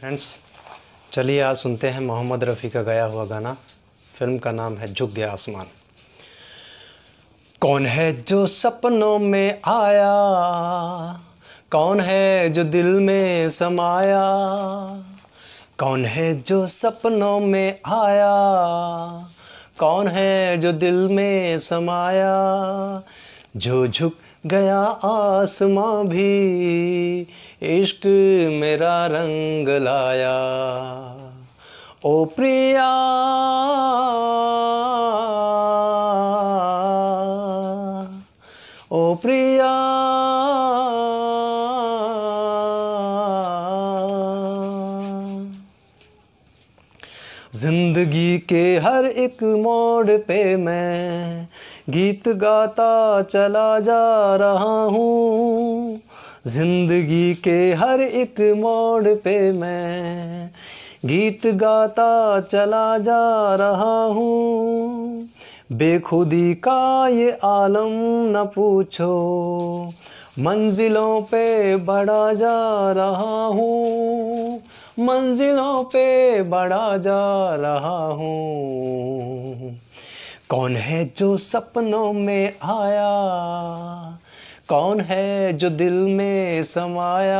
friends चलिए आज सुनते हैं मोहम्मद रफ़ी का गाया हुआ गाना फिल्म का नाम है झुक गया आसमान कौन है जो सपनों में आया कौन है जो दिल में समाया कौन है जो सपनों में आया कौन है जो दिल में समाया जो झुक गया आसमां भी इश्क मेरा रंग लाया ओ प्रिया ओ प्रिया जिंदगी के हर एक मोड़ पे मैं गीत गाता चला जा रहा हूँ जिंदगी के हर एक मोड़ पे मैं गीत गाता चला जा रहा हूँ बेखुदी का ये आलम न पूछो मंजिलों पे बढ़ा जा रहा हूँ मंजिलों पे बढ़ा जा रहा हूँ कौन है जो सपनों में आया कौन है जो दिल में समाया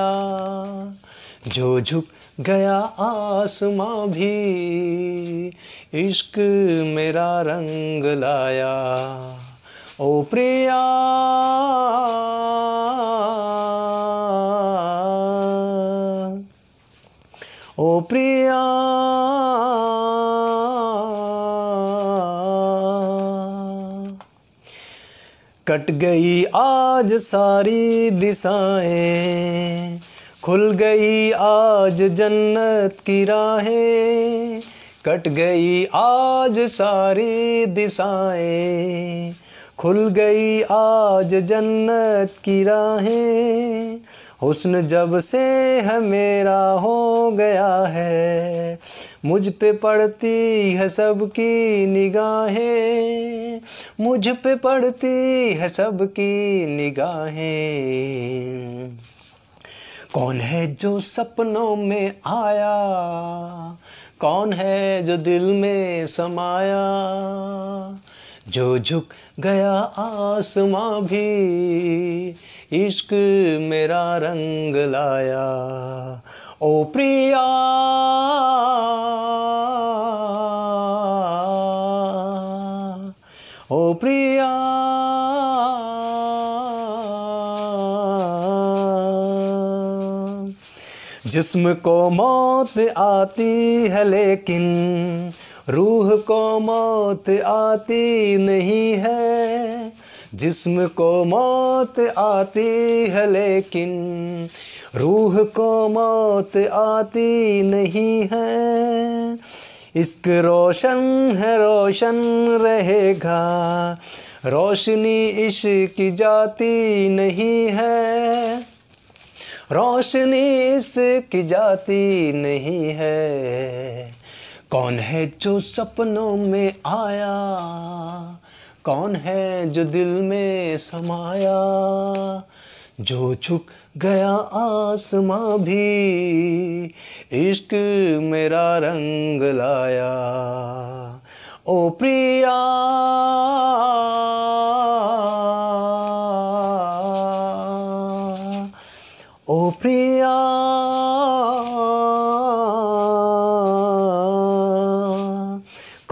जो झुक गया आसमां भी इश्क मेरा रंग लाया ओ प्रिया ओ प्रिया कट गई आज सारी दिशाएं खुल गई आज जन्नत की राहें कट गई आज सारी दिशाएं खुल गई आज जन्नत की राहें हुस्न जब से हमेरा हो गया है मुझ पे पड़ती है सबकी निगाहें मुझ पे पड़ती है सबकी निगाहें कौन है जो सपनों में आया कौन है जो दिल में समाया जो झुक गया आसमां भी इश्क मेरा रंग लाया ओ प्रिया ओ प्रिया जिस्म को मौत आती है लेकिन रूह को मौत आती नहीं है जिस्म को मौत आती है लेकिन रूह को मौत आती नहीं है इश्क रोशन है रोशन रहेगा रोशनी इश्क जाती नहीं है रोशनी इसकी जाती नहीं है कौन है जो सपनों में आया कौन है जो दिल में समाया जो झुक गया आसमां भी इश्क मेरा रंग लाया ओ प्रिया ओ प्रिया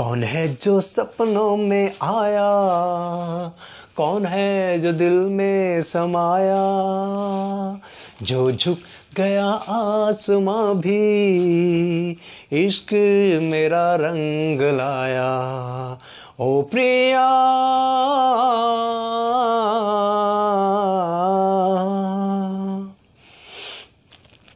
कौन है जो सपनों में आया कौन है जो दिल में समाया जो झुक गया आसमां भी इश्क मेरा रंग लाया ओ प्रिया